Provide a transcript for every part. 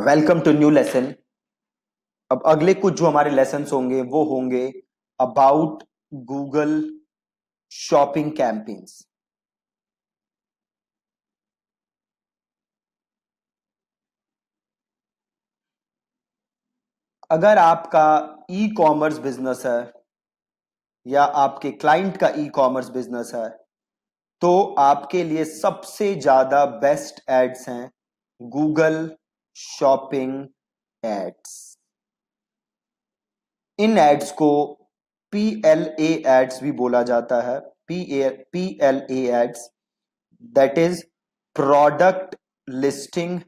welcome to new lesson अब अगले कुछ जो हमारे लेसन होंगे वो होंगे अबाउट गूगल शॉपिंग कैंपेन्स अगर आपका ई कॉमर्स बिजनेस है या आपके क्लाइंट का ई कॉमर्स बिजनेस है तो आपके लिए सबसे ज्यादा बेस्ट एड्स हैं गूगल शॉपिंग एड्स इन एड्स को पी एल ए एड्स भी बोला जाता है P L A ads that is product listing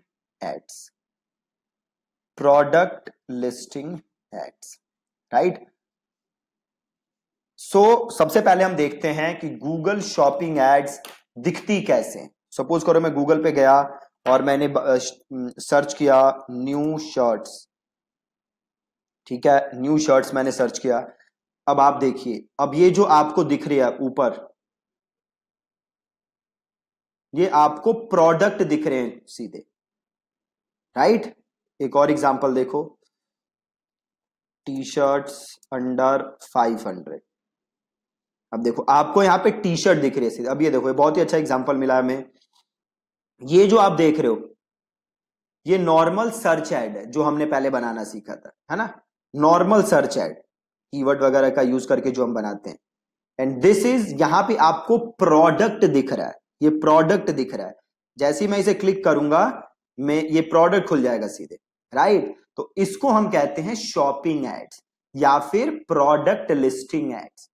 ads product listing ads right so सबसे पहले हम देखते हैं कि गूगल शॉपिंग एड्स दिखती कैसे सपोज करो मैं गूगल पे गया और मैंने सर्च किया न्यू शर्ट्स ठीक है न्यू शर्ट्स मैंने सर्च किया अब आप देखिए अब ये जो आपको दिख रही है ऊपर ये आपको प्रोडक्ट दिख रहे हैं सीधे राइट एक और एग्जांपल देखो T shirts under five hundred अब देखो आपको यहां पे टी शर्ट दिख रही है अब ये देखो ये बहुत ही अच्छा एग्जाम्पल मिला है हमें ये जो आप देख रहे हो ये नॉर्मल सर्च एड है जो हमने पहले बनाना सीखा था है ना नॉर्मल सर्च एड कीवर्ड वगैरह का यूज करके जो हम बनाते हैं एंड दिस इज यहां पे आपको प्रोडक्ट दिख रहा है ये प्रोडक्ट दिख रहा है जैसे ही मैं इसे क्लिक करूंगा मैं ये प्रोडक्ट खुल जाएगा सीधे राइट तो इसको हम कहते हैं शॉपिंग एड्स या फिर प्रोडक्ट लिस्टिंग एड्स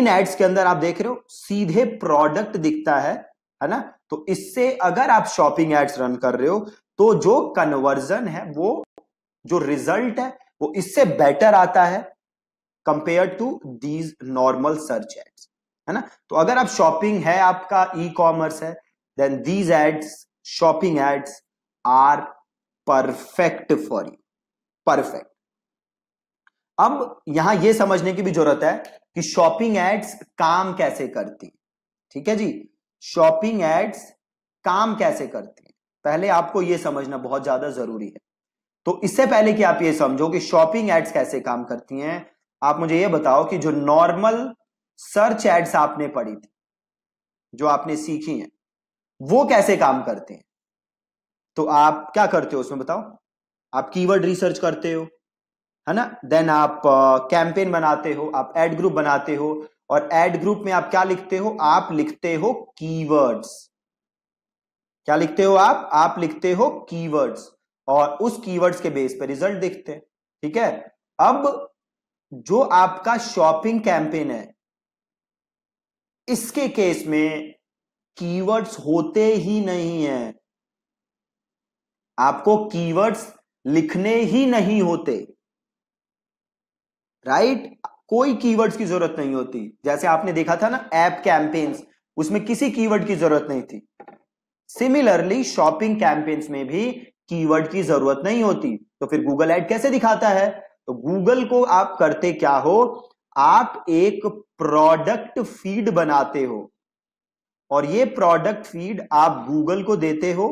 इन एड्स के अंदर आप देख रहे हो सीधे प्रोडक्ट दिखता है है ना तो इससे अगर आप शॉपिंग एड्स रन कर रहे हो तो जो कन्वर्जन है वो जो रिजल्ट है वो इससे बेटर आता है compare to these normal search ads है ना तो अगर आप शॉपिंग है आपका ई कॉमर्स है then these ads shopping ads are perfect for you perfect अब यहां यह समझने की भी जरूरत है कि शॉपिंग एड्स काम कैसे करती ठीक है जी शॉपिंग एड्स काम कैसे करती हैं पहले आपको यह समझना बहुत ज्यादा जरूरी है तो इससे पहले कि आप ये समझो कि शॉपिंग एड्स कैसे काम करती हैं आप मुझे ये बताओ कि जो नॉर्मल सर्च एड्स आपने पढ़ी थी जो आपने सीखी हैं वो कैसे काम करते हैं तो आप क्या करते हो उसमें बताओ आप कीवर्ड रिसर्च करते हो है ना देन आप कैंपेन बनाते हो आप एड ग्रुप बनाते हो और एड ग्रुप में आप क्या लिखते हो आप लिखते हो कीवर्ड्स क्या लिखते हो आप आप लिखते हो कीवर्ड्स और उस कीवर्ड्स के बेस पर रिजल्ट देखते हैं ठीक है अब जो आपका शॉपिंग कैंपेन है इसके केस में कीवर्ड्स होते ही नहीं है आपको कीवर्ड्स लिखने ही नहीं होते राइट कोई कीवर्ड्स की जरूरत नहीं होती जैसे आपने देखा था ना ऐप कैंपेन्स उसमें किसी कीवर्ड की जरूरत नहीं थी सिमिलरली शॉपिंग कैंपेन्स में भी कीवर्ड की जरूरत नहीं होती तो फिर गूगल एड कैसे दिखाता है तो गूगल को आप करते क्या हो आप एक प्रोडक्ट फीड बनाते हो और ये प्रोडक्ट फीड आप गूगल को देते हो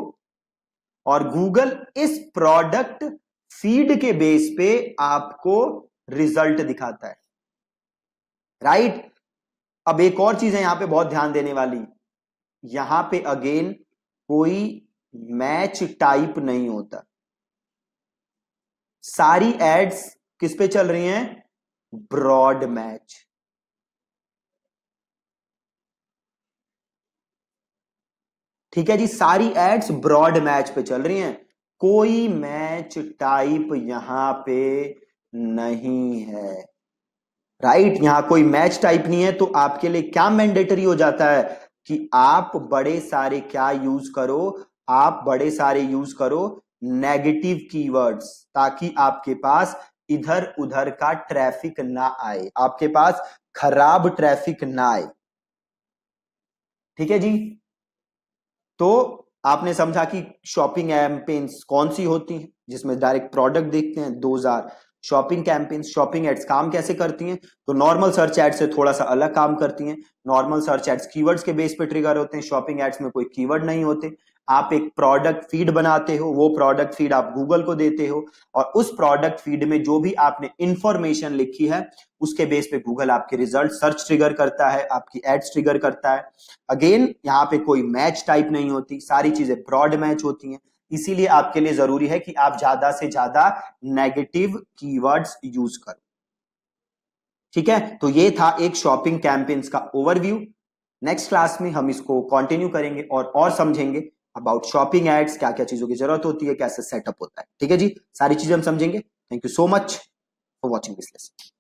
और गूगल इस प्रोडक्ट फीड के बेस पे आपको रिजल्ट दिखाता है राइट अब एक और चीज है यहां पे बहुत ध्यान देने वाली यहां पे अगेन कोई मैच टाइप नहीं होता सारी एड्स किस पे चल रही हैं ब्रॉड मैच ठीक है जी सारी एड्स ब्रॉड मैच पे चल रही हैं कोई मैच टाइप यहां पे नहीं है राइट यहां कोई मैच टाइप नहीं है तो आपके लिए क्या मैंडेटरी हो जाता है कि आप बड़े सारे क्या यूज करो आप बड़े सारे यूज करो नेगेटिव कीवर्ड्स ताकि आपके पास इधर उधर का ट्रैफिक ना आए आपके पास खराब ट्रैफिक ना आए ठीक है जी तो आपने समझा कि शॉपिंग एम्पेन्स कौन सी होती हैं जिसमें डायरेक्ट प्रोडक्ट देखते हैं दो हजार शॉपिंग कैंपेन शॉपिंग एड्स काम कैसे करती हैं तो नॉर्मल सर्च एड्स से थोड़ा सा अलग काम करती हैं नॉर्मल सर्च एड्स कीवर्ड्स के बेस पे ट्रिगर होते हैं शॉपिंग एड्स में कोई कीवर्ड नहीं होते आप एक प्रोडक्ट फीड बनाते हो वो प्रोडक्ट फीड आप गूगल को देते हो और उस प्रोडक्ट फीड में जो भी आपने इंफॉर्मेशन लिखी है उसके बेस पे गूगल आपके रिजल्ट सर्च ट्रिगर करता है आपकी एड्स ट्रिगर करता है अगेन यहाँ पे कोई मैच टाइप नहीं होती सारी चीजें ब्रॉड मैच होती हैं इसीलिए आपके लिए जरूरी है कि आप ज्यादा से ज्यादा नेगेटिव कीवर्ड्स यूज करो ठीक है तो ये था एक शॉपिंग कैंपेन्स का ओवरव्यू नेक्स्ट क्लास में हम इसको कंटिन्यू करेंगे और और समझेंगे अबाउट शॉपिंग एड्स क्या क्या चीजों की जरूरत होती है कैसे सेटअप होता है ठीक है जी सारी चीजें हम समझेंगे thank you so much for watching this lesson